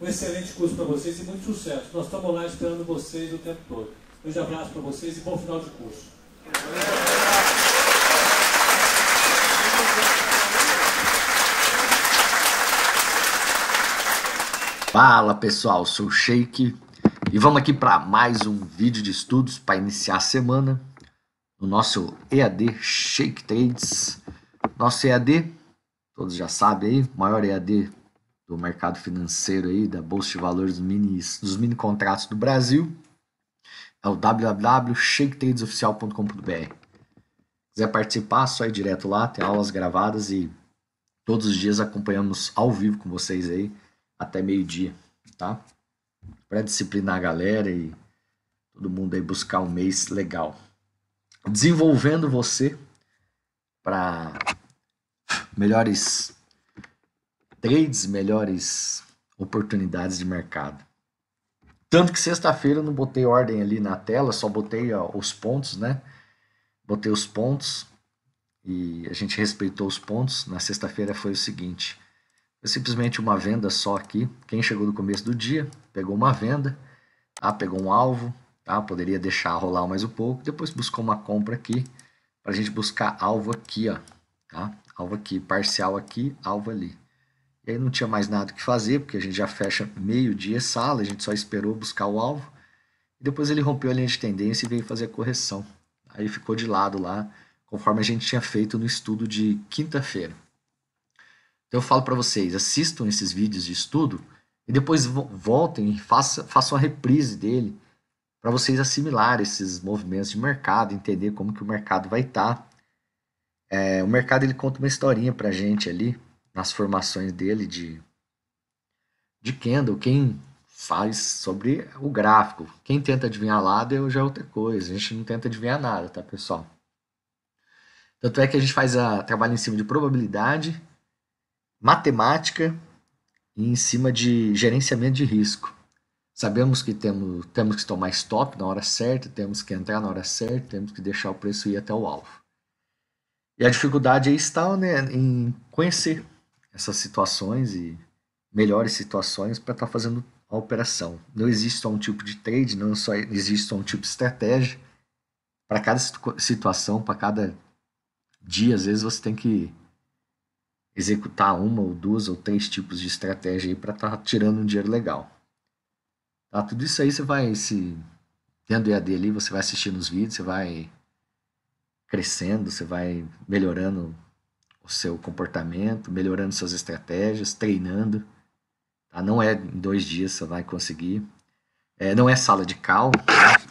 Um excelente curso para vocês e muito sucesso. Nós estamos lá esperando vocês o tempo todo. Um grande abraço para vocês e bom final de curso. Fala pessoal, sou o Sheik e vamos aqui para mais um vídeo de estudos para iniciar a semana no nosso EAD Shake Trades. Nosso EAD, todos já sabem aí, maior EAD do mercado financeiro aí, da Bolsa de Valores dos mini, dos mini contratos do Brasil, é o www.shaketradesoficial.com.br. Quiser participar, só ir direto lá, tem aulas gravadas e todos os dias acompanhamos ao vivo com vocês aí até meio-dia, tá? Para disciplinar a galera e todo mundo aí buscar um mês legal. Desenvolvendo você para melhores trades melhores oportunidades de mercado. Tanto que sexta-feira eu não botei ordem ali na tela, só botei ó, os pontos, né? Botei os pontos e a gente respeitou os pontos. Na sexta-feira foi o seguinte: foi simplesmente uma venda só aqui. Quem chegou no começo do dia pegou uma venda, tá? pegou um alvo, tá? poderia deixar rolar mais um pouco, depois buscou uma compra aqui para a gente buscar alvo aqui, ó, tá? alvo aqui, parcial aqui, alvo ali. E é, aí não tinha mais nada que fazer, porque a gente já fecha meio-dia sala, a gente só esperou buscar o alvo. E depois ele rompeu a linha de tendência e veio fazer a correção. Aí ficou de lado lá, conforme a gente tinha feito no estudo de quinta-feira. Então eu falo para vocês, assistam esses vídeos de estudo e depois voltem e façam, façam a reprise dele para vocês assimilar esses movimentos de mercado, entender como que o mercado vai estar. Tá. É, o mercado ele conta uma historinha para gente ali nas formações dele de, de Kendall Quem faz sobre o gráfico. Quem tenta adivinhar lado já é outra coisa. A gente não tenta adivinhar nada, tá, pessoal? Tanto é que a gente faz a trabalho em cima de probabilidade, matemática e em cima de gerenciamento de risco. Sabemos que temos, temos que tomar stop na hora certa, temos que entrar na hora certa, temos que deixar o preço ir até o alvo. E a dificuldade aí está né, em conhecer essas situações e melhores situações para estar tá fazendo a operação. Não existe só um tipo de trade, não só existe só um tipo de estratégia. Para cada situação, para cada dia, às vezes você tem que executar uma ou duas ou três tipos de estratégia para estar tá tirando um dinheiro legal. Tá, tudo isso aí você vai se tendo EAD ali, você vai assistindo os vídeos, você vai crescendo, você vai melhorando o seu comportamento, melhorando suas estratégias, treinando. Tá? Não é em dois dias você vai conseguir. É, não é sala de cal, né?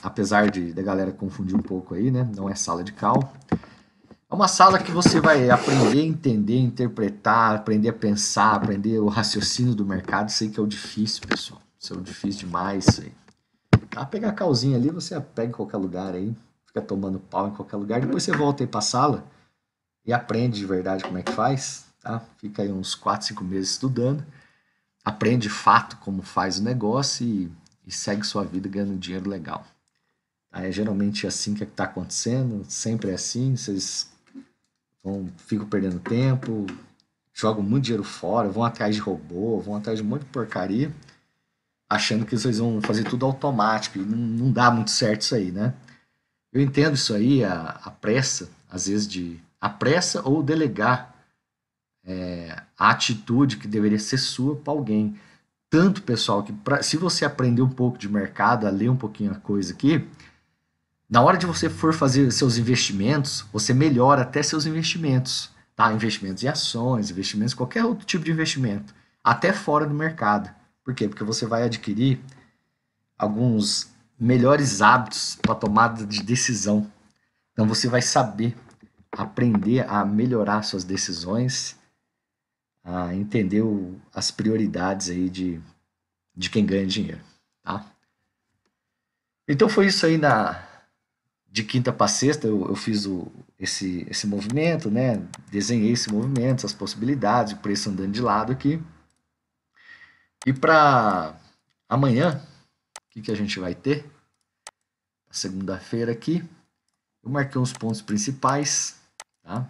apesar de da galera confundir um pouco aí, né? Não é sala de cal. É uma sala que você vai aprender, entender, interpretar, aprender a pensar, aprender o raciocínio do mercado. Sei que é o difícil, pessoal. Isso é o difícil demais, isso aí. Tá? Pegar a calzinha ali, você pega em qualquer lugar aí, fica tomando pau em qualquer lugar. Depois você volta aí pra sala e aprende de verdade como é que faz, tá? Fica aí uns 4, 5 meses estudando, aprende de fato como faz o negócio e, e segue sua vida ganhando dinheiro legal. Tá? É geralmente assim que é está acontecendo, sempre é assim, vocês vão, ficam perdendo tempo, jogam muito dinheiro fora, vão atrás de robô, vão atrás de um monte de porcaria, achando que vocês vão fazer tudo automático, e não, não dá muito certo isso aí, né? Eu entendo isso aí, a, a pressa, às vezes, de a pressa ou delegar é, a atitude que deveria ser sua para alguém. Tanto, pessoal, que pra, se você aprender um pouco de mercado, a ler um pouquinho a coisa aqui, na hora de você for fazer seus investimentos, você melhora até seus investimentos. Tá? Investimentos em ações, investimentos, qualquer outro tipo de investimento, até fora do mercado. Por quê? Porque você vai adquirir alguns melhores hábitos para tomada de decisão. Então você vai saber aprender a melhorar suas decisões, a entender o, as prioridades aí de, de quem ganha dinheiro, tá? Então foi isso aí na de quinta para sexta eu, eu fiz o, esse, esse movimento, né? Desenhei esse movimento, as possibilidades, o preço andando de lado aqui. E para amanhã, o que, que a gente vai ter? Segunda-feira aqui, eu marquei uns pontos principais, tá?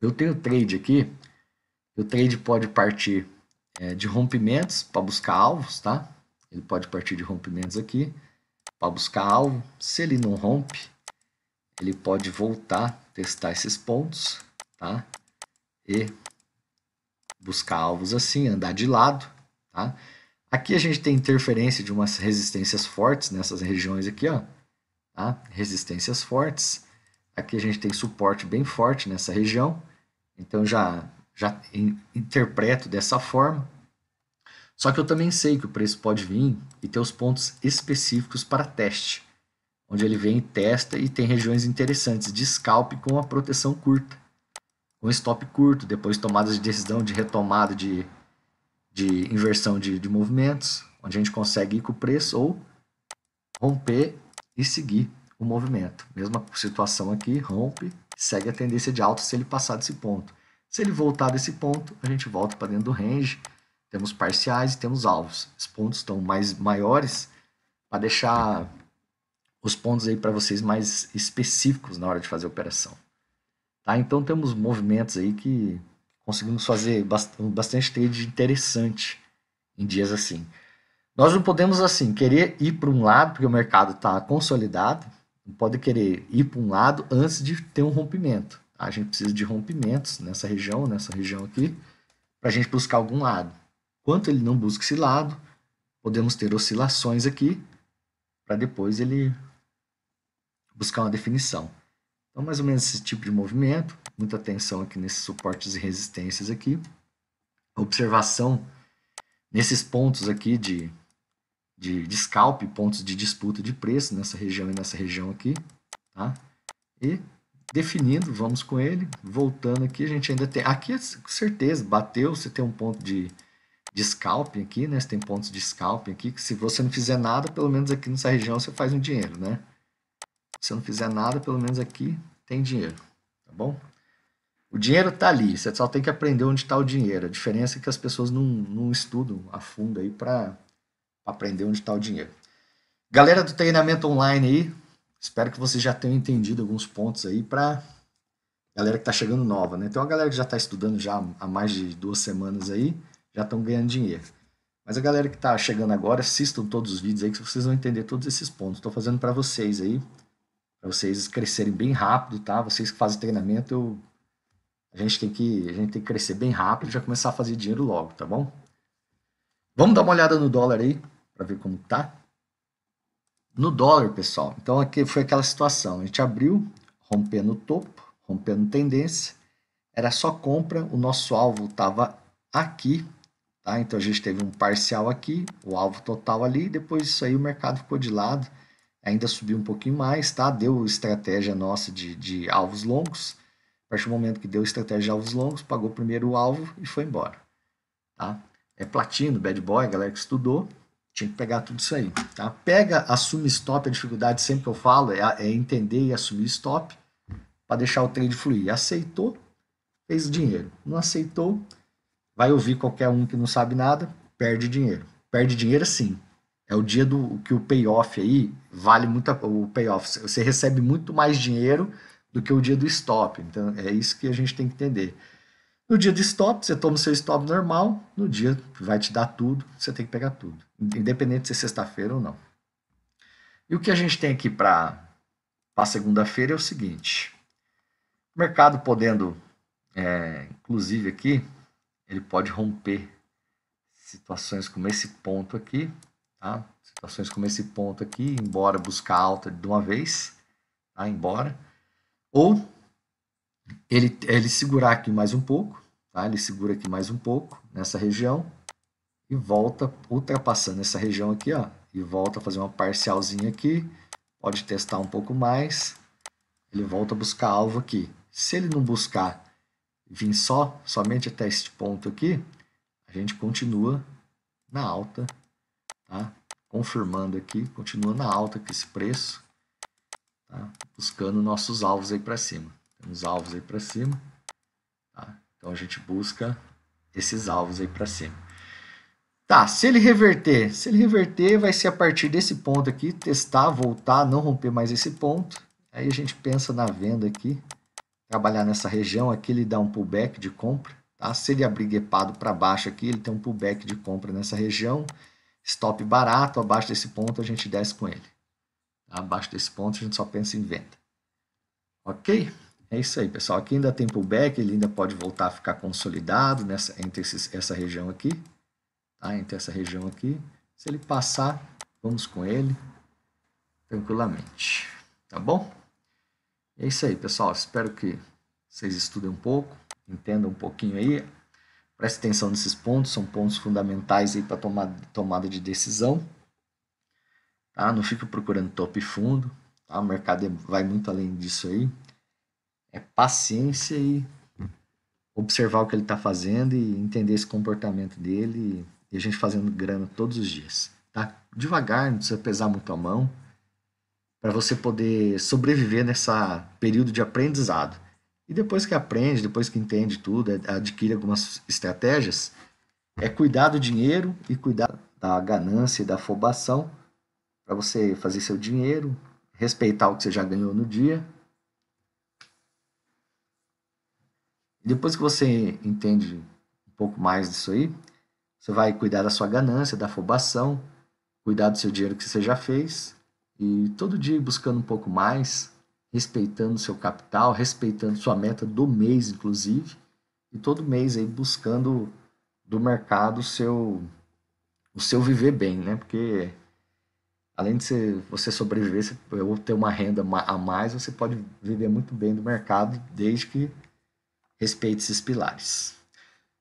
Eu tenho trade aqui. O trade pode partir é, de rompimentos para buscar alvos, tá? Ele pode partir de rompimentos aqui para buscar alvo. Se ele não rompe, ele pode voltar, testar esses pontos, tá? E buscar alvos assim, andar de lado, tá? Aqui a gente tem interferência de umas resistências fortes nessas regiões aqui, ó tá? resistências fortes. Aqui a gente tem suporte bem forte nessa região, então já, já interpreto dessa forma. Só que eu também sei que o preço pode vir e ter os pontos específicos para teste, onde ele vem e testa e tem regiões interessantes de scalp com a proteção curta, com stop curto, depois tomadas de decisão de retomada de, de inversão de, de movimentos, onde a gente consegue ir com o preço ou romper e seguir o movimento. Mesma situação aqui, rompe, segue a tendência de alta se ele passar desse ponto. Se ele voltar desse ponto, a gente volta para dentro do range, temos parciais e temos alvos. Os pontos estão mais maiores para deixar os pontos aí para vocês mais específicos na hora de fazer a operação. Tá? Então temos movimentos aí que conseguimos fazer bastante trade interessante em dias assim. Nós não podemos, assim, querer ir para um lado, porque o mercado está consolidado, não pode querer ir para um lado antes de ter um rompimento. A gente precisa de rompimentos nessa região, nessa região aqui, para a gente buscar algum lado. Enquanto ele não busca esse lado, podemos ter oscilações aqui, para depois ele buscar uma definição. Então, mais ou menos esse tipo de movimento, muita atenção aqui nesses suportes e resistências aqui. Observação nesses pontos aqui de de, de scalp, pontos de disputa de preço nessa região e nessa região aqui. Tá? E definindo, vamos com ele, voltando aqui, a gente ainda tem, aqui com certeza, bateu, você tem um ponto de, de scalping aqui, né? Você tem pontos de scalping aqui, que se você não fizer nada, pelo menos aqui nessa região você faz um dinheiro, né? Se você não fizer nada, pelo menos aqui tem dinheiro, tá bom? O dinheiro tá ali, você só tem que aprender onde está o dinheiro. A diferença é que as pessoas não, não estudam a fundo aí para aprender onde está o dinheiro. Galera do treinamento online aí, espero que vocês já tenham entendido alguns pontos aí para galera que está chegando nova, né? Tem uma galera que já está estudando já há mais de duas semanas aí, já estão ganhando dinheiro. Mas a galera que está chegando agora, assistam todos os vídeos aí que vocês vão entender todos esses pontos. Estou fazendo para vocês aí, para vocês crescerem bem rápido, tá? Vocês que fazem treinamento, eu... a gente tem que a gente tem que crescer bem rápido, e já começar a fazer dinheiro logo, tá bom? Vamos dar uma olhada no dólar aí para ver como tá. No dólar, pessoal, então aqui foi aquela situação. A gente abriu, rompendo o topo, rompendo tendência, era só compra, o nosso alvo estava aqui, tá? Então a gente teve um parcial aqui, o alvo total ali, depois isso aí o mercado ficou de lado, ainda subiu um pouquinho mais, tá? Deu estratégia nossa de, de alvos longos. A partir do momento que deu estratégia de alvos longos, pagou primeiro o alvo e foi embora, tá? É platino, bad boy, galera que estudou, tinha que pegar tudo isso aí. Tá? Pega, assume stop, a dificuldade sempre que eu falo é, é entender e assumir stop para deixar o trade fluir. Aceitou, fez dinheiro. Não aceitou, vai ouvir qualquer um que não sabe nada, perde dinheiro. Perde dinheiro sim. É o dia do que o payoff aí vale muito a, o payoff. Você recebe muito mais dinheiro do que o dia do stop. Então é isso que a gente tem que entender. No dia de stop, você toma o seu stop normal, no dia vai te dar tudo, você tem que pegar tudo, independente se é sexta-feira ou não. E o que a gente tem aqui para segunda-feira é o seguinte: o mercado podendo, é, inclusive aqui, ele pode romper situações como esse ponto aqui, tá? situações como esse ponto aqui, embora buscar alta de uma vez, tá? embora, ou ele, ele segurar aqui mais um pouco, tá? ele segura aqui mais um pouco nessa região e volta ultrapassando essa região aqui, ó, e volta a fazer uma parcialzinha aqui, pode testar um pouco mais, ele volta a buscar alvo aqui. Se ele não buscar vir só, somente até este ponto aqui, a gente continua na alta, tá? confirmando aqui, continua na alta com esse preço, tá? buscando nossos alvos aí para cima uns alvos aí para cima. Tá? Então a gente busca esses alvos aí para cima. Tá, se ele reverter, se ele reverter vai ser a partir desse ponto aqui, testar, voltar, não romper mais esse ponto. Aí a gente pensa na venda aqui, trabalhar nessa região, aqui ele dá um pullback de compra. Tá? Se ele abrir guepado para baixo aqui, ele tem um pullback de compra nessa região. Stop barato, abaixo desse ponto a gente desce com ele. Abaixo desse ponto a gente só pensa em venda. Ok? É isso aí, pessoal. Aqui ainda tem pullback, ele ainda pode voltar a ficar consolidado nessa, entre esses, essa região aqui. Tá? Entre essa região aqui. Se ele passar, vamos com ele tranquilamente. Tá bom? É isso aí, pessoal. Espero que vocês estudem um pouco, entendam um pouquinho aí. Preste atenção nesses pontos, são pontos fundamentais aí para tomada, tomada de decisão. Tá? Não fique procurando top e fundo. Tá? O mercado é, vai muito além disso aí é paciência e observar o que ele está fazendo e entender esse comportamento dele e a gente fazendo grana todos os dias, tá? Devagar, não precisa pesar muito a mão para você poder sobreviver nessa período de aprendizado. E depois que aprende, depois que entende tudo, adquire algumas estratégias, é cuidar do dinheiro e cuidar da ganância e da afobação para você fazer seu dinheiro, respeitar o que você já ganhou no dia depois que você entende um pouco mais disso aí, você vai cuidar da sua ganância, da afobação, cuidar do seu dinheiro que você já fez e todo dia buscando um pouco mais, respeitando seu capital, respeitando sua meta do mês, inclusive, e todo mês aí buscando do mercado o seu, o seu viver bem, né? Porque além de você sobreviver ou ter uma renda a mais, você pode viver muito bem do mercado desde que respeite esses pilares.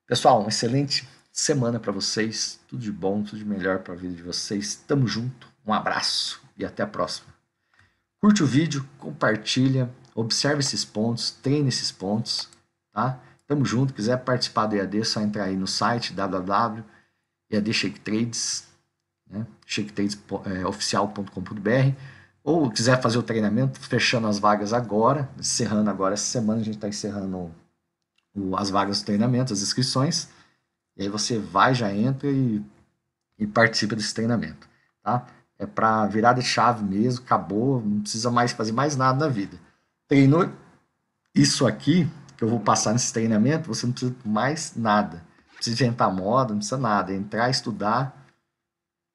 Pessoal, uma excelente semana para vocês. Tudo de bom, tudo de melhor para a vida de vocês. Tamo junto, um abraço e até a próxima. Curte o vídeo, compartilha, observe esses pontos, treine esses pontos, tá? Tamo junto, quiser participar do EAD, é só entrar aí no site www.eadshaketradescom né, shaketradesoficial.com.br é, ou quiser fazer o treinamento, fechando as vagas agora, encerrando agora essa semana, a gente está encerrando as vagas do treinamento, as inscrições, e aí você vai, já entra e, e participa desse treinamento, tá? É para virar de chave mesmo, acabou, não precisa mais fazer mais nada na vida. Treinou isso aqui, que eu vou passar nesse treinamento, você não precisa mais nada. Não precisa inventar moda, não precisa nada. É entrar, estudar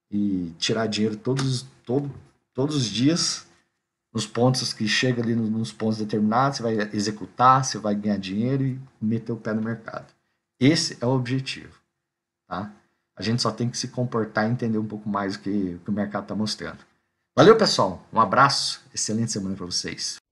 e tirar dinheiro todos, todo, todos os dias nos pontos que chega ali nos pontos determinados, você vai executar, você vai ganhar dinheiro e meter o pé no mercado. Esse é o objetivo. Tá? A gente só tem que se comportar e entender um pouco mais o que, o, que o mercado está mostrando. Valeu, pessoal. Um abraço. Excelente semana para vocês.